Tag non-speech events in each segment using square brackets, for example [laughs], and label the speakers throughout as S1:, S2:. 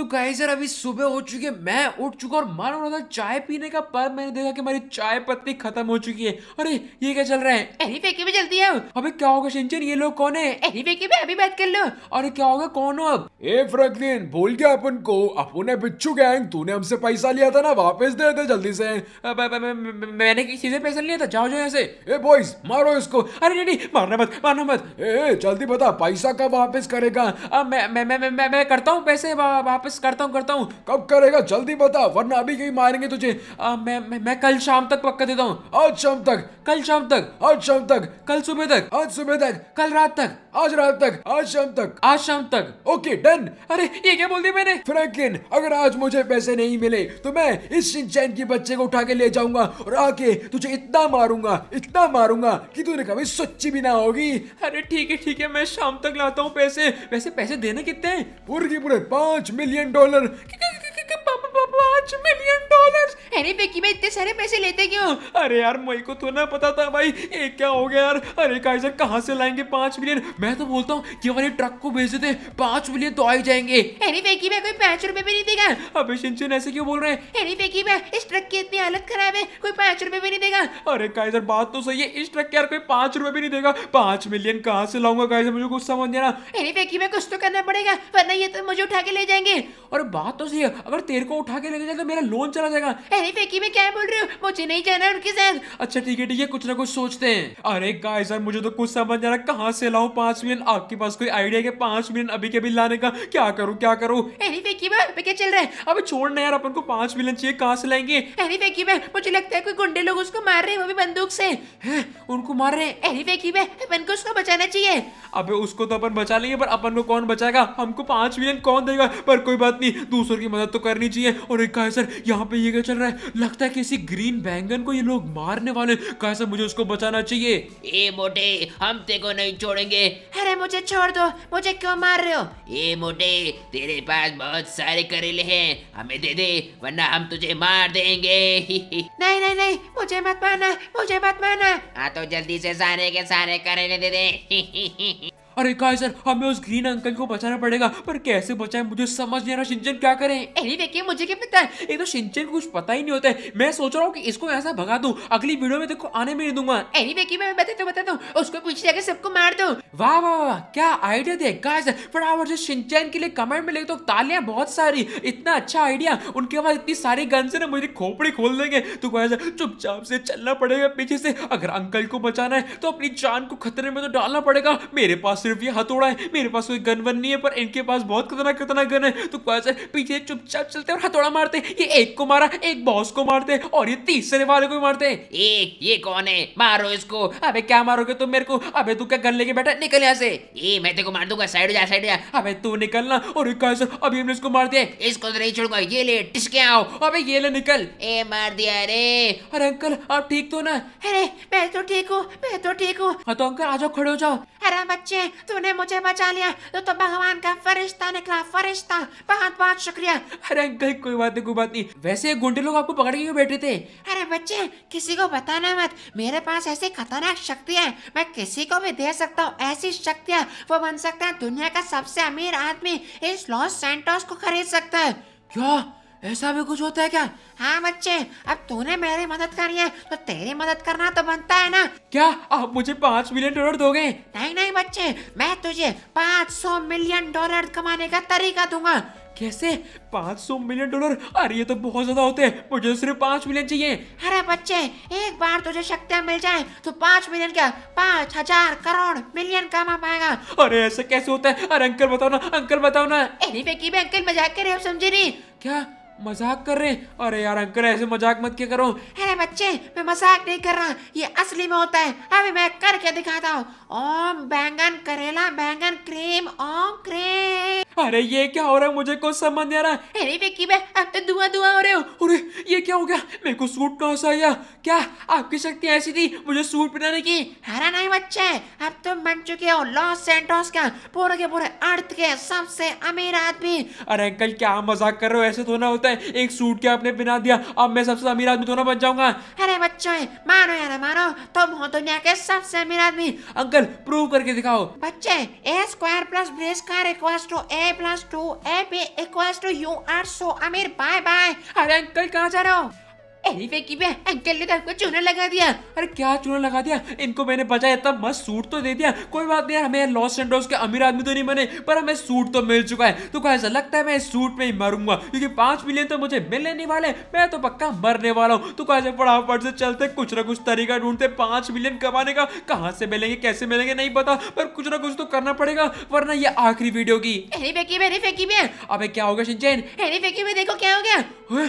S1: तो गाइस यार अभी सुबह हो चुकी है मैं उठ चुका और मान रहा था चाय पीने का पर मैंने देखा कि मेरी चाय पत्ती खत्म हो चुकी है अरे ये क्या चल रहा है अरे फेंकी में चलती है अभी क्या होगा सिंचन ये लोग कौन है अरे फेंकी में अभी बात कर लो अरे क्या होगा कौन हो अब ए फ्रैंकलिन बोल गया अपन को अपने बिच्छू गैंग तूने हमसे पैसा लिया था ना वापस दे दे जल्दी से मैंने किसी से पैसा लिया था जाओ जाओ ऐसे ए बॉयज मारो इसको अरे नहीं नहीं मारना मत मारना मत ए जल्दी बता पैसा कब वापस करेगा मैं मैं मैं मैं करता हूं पैसे वापस वापस करता हूँ करता हूँ कब करेगा जल्दी बता वरना अभी कहीं मारेंगे तुझे आ, मैं, मैं मैं कल शाम तक पक्का देता हूँ आज शाम तक कल शाम तक आज शाम तक कल सुबह तक आज सुबह तक कल रात तक आज रात तक आज शाम तक आज शाम तक ओके डन अरे ये क्या बोल दिया मैंने फ्रैंकलिन अगर आज मुझे पैसे नहीं मिले तो मैं इस सिंचैन की बच्चे को उठा के ले जाऊंगा और आके तुझे इतना मारूंगा इतना मारूंगा कि तूने कभी सच्ची भी ना होगी अरे ठीक है ठीक है मैं शाम तक लाता हूँ पैसे वैसे पैसे देने कितने पूरे के पूरे पांच मिलियन डॉलर
S2: अरे बेकी मैं इतने सारे पैसे
S1: लेते क्यों अरे यार मई को तो ना पता था भाई ये क्या हो गया यार अरे काइजर कहाँ से लाएंगे पांच मिलियन मैं तो बोलता हूँ कि वाले ट्रक को भेज देते पांच मिलियन तो आ ही जाएंगे अरे बेकी मैं कोई पांच रुपए भी नहीं देगा अभी शिनचन ऐसे क्यों बोल रहे हैं अरे बेकी मैं इस ट्रक की इतनी हालत खराब है कोई पांच रुपए भी नहीं देगा अरे काइजर बात तो सही है इस ट्रक के यार कोई पांच रुपए भी नहीं देगा पांच मिलियन कहाँ से लाऊंगा काइजर मुझे कुछ समझ देना अरे बेकी मैं कुछ तो करना पड़ेगा वरना ये तो मुझे उठा के ले जाएंगे और बात तो सही है अगर तेरे को उठा के ले जाएगा तो मेरा लोन चला जाएगा नहीं फेंकी में क्या बोल रही हूँ मुझे नहीं जाना उनके साथ अच्छा ठीक है ठीक है कुछ ना कुछ सोचते हैं अरे गाइस यार मुझे तो कुछ समझ आ रहा कहाँ से लाऊ पांच मिनट आपके पास कोई आइडिया के पांच मिनट अभी के भी लाने का क्या करूँ क्या करूँ अरे
S2: फेंकी में क्या चल रहा है अब छोड़ना यार अपन को पांच मिलियन चाहिए कहाँ से लाएंगे अरे फेंकी में मुझे लगता है कोई गुंडे लोग उसको मार रहे हैं वो भी बंदूक से उनको मार रहे हैं अरे फेंकी में अपन को उसको बचाना चाहिए
S1: अबे उसको तो अपन बचा लेंगे पर अपन को कौन बचाएगा हमको पांच मिलियन कौन देगा पर कोई बात नहीं दूसरों की मदद तो करनी चाहिए और एक सर यहाँ पे ये क्या चल रहा है है लगता है किसी ग्रीन बैंगन को ये लोग मारने वाले कैसे मुझे उसको बचाना चाहिए
S2: ए मोटे हम ते को नहीं छोड़ेंगे अरे मुझे छोड़ दो मुझे क्यों मार रहे हो ए मोटे तेरे पास बहुत सारे करेले हैं हमें दे दे वरना हम तुझे मार देंगे [laughs] नहीं नहीं नहीं मुझे मत मारना मुझे मत मारना हाँ तो जल्दी से सारे के सारे करेले दे दे [laughs]
S1: अरे कहा सर हमें उस ग्रीन अंकल को बचाना पड़ेगा पर कैसे बचाए मुझे समझ नहीं रहा सिंचन क्या करे अरे देखिए मुझे क्या पता है एक तो सिंचन को कुछ पता ही नहीं होता है मैं सोच रहा हूँ की इसको ऐसा भगा दू अगली वीडियो में देखो आने में दूंगा अरे देखिए मैं बताता हूँ बताता हूँ उसको पीछे जाकर सबको मार दो वाह वाह वाह क्या आइडिया दे सर फटाफट से सिंचन के लिए कमेंट में ले तो तालियां बहुत सारी इतना अच्छा आइडिया उनके पास इतनी सारी गन से ना मुझे खोपड़ी खोल देंगे तो गाइस चुपचाप से चलना पड़ेगा पीछे से अगर अंकल को बचाना है तो अपनी जान को खतरे में तो डालना पड़ेगा मेरे पास सिर्फ ये हथौड़ा है मेरे पास कोई गन वन नहीं है पर इनके पास बहुत खतरनाक खतरनाक गन है तो क्वासर पीछे चुपचाप चलते और हथौड़ा मारते ये एक को मारा एक बॉस को मारते और ये तीसरे वाले
S2: को मारते एक ये कौन है मारो इसको अबे क्या मारोगे तुम मेरे को अबे तू क्या गन लेके बैठा निकल यहाँ से ए मैं तेको मार दूंगा साइड जा साइड जा अबे तू निकलना और क्वासर अभी हमने इसको मार दिया इसको तो नहीं छोड़ूंगा ये ले टिसके आओ अबे ये ले निकल ए मार दिया अरे अरे अंकल आप ठीक तो ना अरे मैं तो ठीक हूँ मैं तो ठीक हूँ हाँ तो अंकल आ जाओ खड़े हो जाओ अरे बच्चे तूने मुझे बचा लिया तो, तो भगवान का फरिश्ता निकला फरिश्ता बहुत बहुत शुक्रिया अरे अंकल कोई बात नहीं कोई बात नहीं वैसे गुंडे लोग आपको पकड़ के क्यों बैठे थे अरे बच्चे किसी को बताना मत मेरे पास ऐसी खतरनाक शक्तियाँ मैं किसी को भी दे सकता हूँ ऐसी शक्तियाँ वो बन सकता है दुनिया का सबसे अमीर आदमी इस लॉस सेंटोस को खरीद सकता है क्या ऐसा भी कुछ होता है क्या हाँ बच्चे अब तूने मेरी मदद करी है तो तेरी मदद करना तो बनता है ना क्या आप मुझे पाँच मिलियन डॉलर दोगे नहीं नहीं बच्चे मैं तुझे पाँच सौ मिलियन डॉलर कमाने का तरीका दूंगा कैसे पाँच सौ मिलियन डॉलर अरे ये तो बहुत ज्यादा होते हैं मुझे सिर्फ पाँच मिलियन चाहिए अरे बच्चे एक बार तुझे शक्तियाँ मिल जाए तो पाँच मिलियन क्या पाँच हजार करोड़ मिलियन कमा पाएगा
S1: अरे ऐसे कैसे होता है अरे अंकल बताओ ना अंकल बताओ ना
S2: की अंकल मजाक समझे नहीं क्या मजाक कर रहे हैं अरे यार अंकल ऐसे मजाक मत क्या करो अरे बच्चे मैं मजाक नहीं कर रहा ये असली में होता है अभी मैं करके दिखाता हूँ ओम बैंगन करेला बैंगन क्रीम ओम क्रीम अरे ये क्या हो रहा है मुझे कुछ समझ नहीं आ रहा अरे विक्की मैं अब तो धुआं धुआं हो रहे हो अरे ये क्या हो गया मेरे को सूट कहाँ से आया क्या आपकी शक्ति ऐसी थी मुझे सूट पहनाने की हरा नहीं बच्चे अब तुम तो बन चुके हो लॉस सेंटोस का पूरे के पूरे अर्थ के सबसे अमीर आदमी
S1: अरे अंकल क्या मजाक कर रहे हो ऐसे थोड़ा होता है है एक सूट के आपने पहना दिया अब मैं सबसे अमीर आदमी दोनों बन जाऊंगा
S2: अरे बच्चों मानो यार मानो तुम हो दुनिया के सबसे अमीर आदमी अंकल प्रूव करके दिखाओ बच्चे a square plus b square equals to a plus two a b equals to you are so अमीर बाय बाय अरे अंकल कहाँ जा रहे हो की अंकल
S1: ने तो चूना लगा दिया अरे क्या चूना लगा दिया इनको मैंने बचाया इतना मस्त सूट तो दे दिया कोई बात नहीं हमें लॉस के अमीर आदमी तो नहीं बने पर हमें सूट तो मिल चुका है तो ऐसा लगता है मैं इस सूट में ही मरूंगा क्योंकि पांच मिलियन तो मुझे मिलने नहीं वाले मैं तो पक्का मरने वाला हूँ तो कैसे फटाफट से चलते कुछ ना कुछ तरीका ढूंढते पांच मिलियन कमाने का कहाँ से मिलेंगे कैसे मिलेंगे नहीं पता पर कुछ ना कुछ तो करना पड़ेगा वरना ये आखिरी वीडियो की अभी क्या होगा
S2: सिंचन देखो क्या हो गया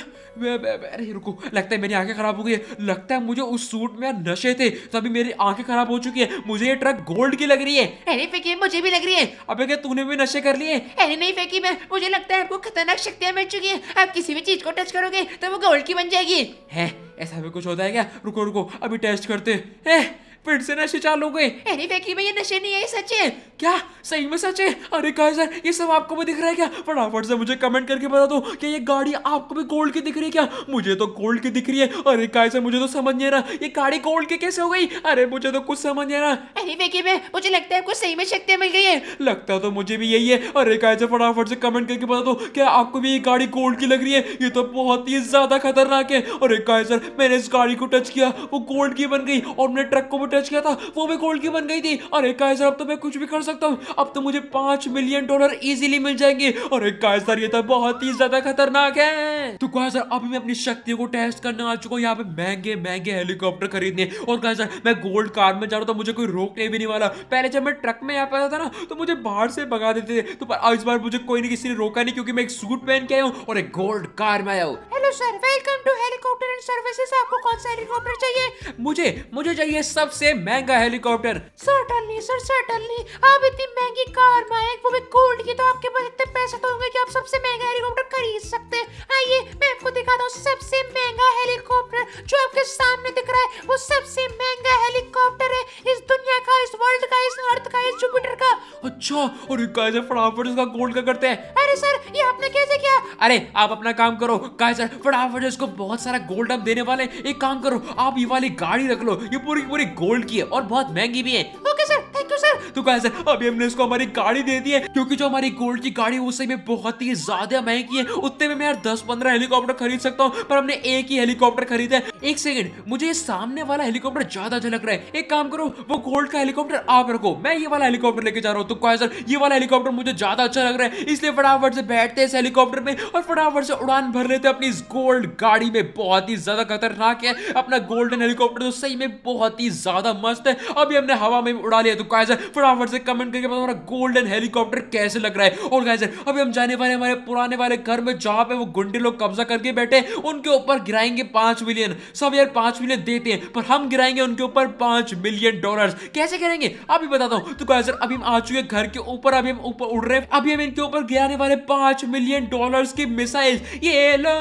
S1: लगता है मेरी आंखें खराब हो गई है लगता है मुझे उस सूट में नशे थे तभी तो मेरी आंखें खराब हो चुकी है मुझे ये ट्रक गोल्ड की लग रही है
S2: अरे फेंकी मुझे भी लग रही है अबे क्या तूने भी नशे कर लिए अरे नहीं फेंकी मैं मुझे लगता है आपको खतरनाक शक्तियां मिल चुकी है आप किसी भी चीज को टच करोगे तो वो गोल्ड की बन जाएगी
S1: है ऐसा भी कुछ होता है क्या रुको रुको अभी टेस्ट करते
S2: हैं फिर
S1: से नशे चालू गए
S2: अरे फैक्ट्री में ये नशे नहीं है ये
S1: सच है क्या सही में सच है अरे कहा सर ये सब आपको भी दिख रहा है क्या फटाफट से मुझे कमेंट करके बता दो कि ये गाड़ी आपको भी गोल्ड की दिख रही है क्या मुझे तो गोल्ड की दिख रही है अरे कहा सर मुझे तो समझ नहीं रहा ये गाड़ी गोल्ड की कैसे हो गई अरे मुझे तो कुछ समझ नहीं रहा
S2: अरे फैक्ट्री में मुझे लगता है कुछ सही में शक्तियाँ मिल गई है
S1: लगता तो मुझे भी यही है अरे कहा सर फटाफट से कमेंट करके बता दो क्या आपको भी ये गाड़ी गोल्ड की लग रही है ये तो बहुत ही ज्यादा खतरनाक है अरे कहा सर मैंने इस गाड़ी को टच किया वो गोल्ड की बन गई और मैंने ट्रक को भी टच किया था वो भी गोल्ड की बन गई थी अरे कायसर अब तो मैं कुछ भी कर सकता हूँ अब तो मुझे पांच मिलियन डॉलर इजीली मिल जाएंगे और एक कायसर ये तो बहुत ही ज्यादा खतरनाक है तो कायसर अभी मैं अपनी शक्तियों को टेस्ट करने आ चुका हूँ यहाँ पे महंगे महंगे हेलीकॉप्टर खरीदने और कायसर मैं गोल्ड कार में जा रहा था मुझे कोई रोकने भी नहीं वाला पहले जब मैं ट्रक में यहाँ पे था ना तो मुझे बाहर से भगा देते थे तो पर इस बार मुझे कोई नहीं किसी ने रोका नहीं क्योंकि मैं एक सूट पहन के आया हूँ और एक गोल्ड कार में आया हूँ
S2: sir welcome to helicopter and services आपको कौन सा
S1: हेलीकॉप्टर चाहिए मुझे मुझे चाहिए सबसे महंगा हेलीकॉप्टर
S2: सर्टनली सर सर्टनली आप इतनी महंगी कार में आए वो भी गोल्ड की तो आपके पास इतने पैसे तो होंगे कि आप सबसे महंगा हेलीकॉप्टर खरीद सकते हैं आइए मैं आपको दिखाता हूँ सबसे महंगा हेलीकॉप्टर जो आपके सामने दिख रहा है वो सबसे महंगा हेलीकॉप्टर है इस दुनिया का इस वर्ल्ड का इस अर्थ का इस जुपिटर का
S1: अच्छा और ये गाइस फटाफट इसका गोल्ड का करते हैं
S2: अरे सर ये आपने कैसे किया
S1: अरे आप अपना काम करो कहा सर फटाफट इसको बहुत सारा गोल्ड आप देने वाले एक काम करो आप ये वाली गाड़ी रख लो ये पूरी पूरी गोल्ड की है और बहुत महंगी भी है तो कहा अभी हमने उसको हमारी गाड़ी दे दी है क्योंकि जो हमारी गोल्ड की गाड़ी उस समय बहुत ही ज्यादा महंगी है उतने में मैं यार दस पंद्रह हेलीकॉप्टर खरीद सकता हूँ पर हमने एक ही हेलीकॉप्टर खरीदा है एक सेकंड मुझे सामने वाला हेलीकॉप्टर ज्यादा अच्छा लग रहा है एक काम करो वो गोल्ड का हेलीकॉप्टर आप रखो मैं ये वाला हेलीकॉप्टर लेके जा रहा हूँ तो कहा सर ये वाला हेलीकॉप्टर मुझे ज्यादा अच्छा लग रहा है इसलिए फटाफट से बैठते हैं हेलीकॉप्टर में और फटाफट से उड़ान भर लेते हैं अपनी इस गोल्ड गाड़ी में बहुत ही ज्यादा खतरनाक है अपना गोल्डन हेलीकॉप्टर तो सही में बहुत ही ज्यादा मस्त है अभी हमने हवा में उड़ा लिया तो कहा फटाफट से कमेंट करके हमारा गोल्डन हेलीकॉप्टर कैसे लग रहा है और गाइस अभी हम जाने वाले हमारे पुराने वाले घर में जहां पे वो गुंडे लोग कब्जा करके बैठे उनके ऊपर गिराएंगे पांच मिलियन सब यार पांच मिलियन देते हैं पर हम गिराएंगे उनके ऊपर पांच मिलियन डॉलर कैसे गिराएंगे अभी बताता हूँ तो गाइस अभी हम आ चुके घर के ऊपर अभी हम ऊपर उड़ रहे हैं अभी हम इनके ऊपर गिराने वाले पांच मिलियन डॉलर की मिसाइल ये लो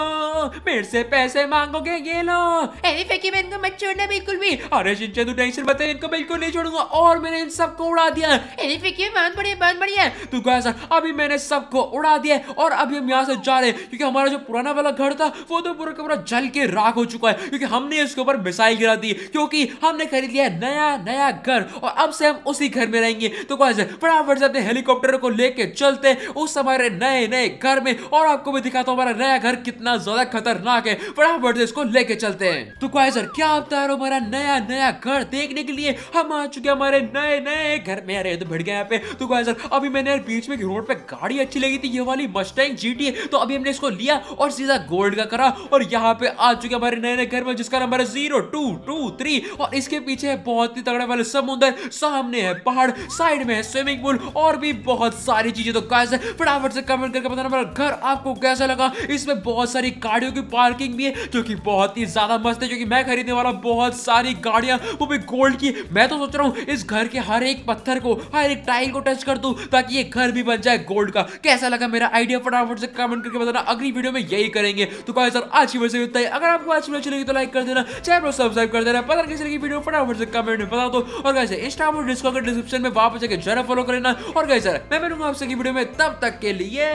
S1: मेरे से पैसे मांगोगे ये लो अरे फेंकी मैं इनको मत छोड़ना बिल्कुल भी अरे टेंशन बताए इनको बिल्कुल नहीं छोड़ूंगा और मैंने इन सबको उड़ा उड़ा दिया बहुत बढ़िया बहुत बढ़िया तो गाय सर अभी मैंने सबको उड़ा दिया है और अभी हम यहाँ से जा रहे हैं क्योंकि हमारा जो पुराना वाला घर था वो तो पूरा का पूरा जल के राख हो चुका है क्योंकि हमने इसके ऊपर मिसाइल गिरा दी क्योंकि हमने खरीद लिया नया नया घर और अब से हम उसी घर में रहेंगे तो गाय सर फटाफट से अपने हेलीकॉप्टर को लेके चलते उस हमारे नए नए घर में और आपको भी दिखाता हूँ हमारा नया घर कितना ज्यादा खतरनाक है फटाफट से इसको लेके चलते हैं तो गाय सर क्या आप तैयार हो हमारा नया नया घर देखने के लिए हम आ चुके हमारे नए नए घर यार मैं यार तो भिड़ गया यहाँ पे तो गाइस सर अभी मैंने यार बीच में रोड पे गाड़ी अच्छी लगी थी ये वाली मस्टैंग जीटी तो अभी हमने इसको लिया और सीधा गोल्ड का करा और यहाँ पे आ चुके हमारे नए नए घर में जिसका नंबर है जीरो टू टू थ्री और इसके पीछे है बहुत ही तगड़े वाले समुद्र सामने है पहाड़ साइड में है स्विमिंग पूल और भी बहुत सारी चीजें तो कैसे फटाफट से कमेंट करके बताना मेरा घर आपको कैसा लगा इसमें बहुत सारी गाड़ियों की पार्किंग भी है जो कि बहुत ही ज्यादा मस्त है जो कि मैं खरीदने वाला बहुत सारी गाड़ियां वो भी गोल्ड की मैं तो सोच रहा हूँ इस घर के हर एक पत्थर पत्थर को हर हाँ, एक टाइल को टच कर दू ताकि ये घर भी बन जाए गोल्ड का कैसा लगा मेरा आइडिया फटाफट से कमेंट करके बताना अगली वीडियो में यही करेंगे तो कहा सर आज की वीडियो से है अगर आपको आज वीडियो अच्छी लगी तो लाइक कर देना चैनल को सब्सक्राइब कर देना पता कैसे लगी वीडियो फटाफट से कमेंट में बता दो और कैसे इंस्टाग्राम और डिस्कॉर्ड डिस्क्रिप्शन में वापस जाकर जरा फॉलो करना और कैसे मैं मिलूंगा आपसे वीडियो में तब तक के लिए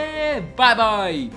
S1: बाय बाय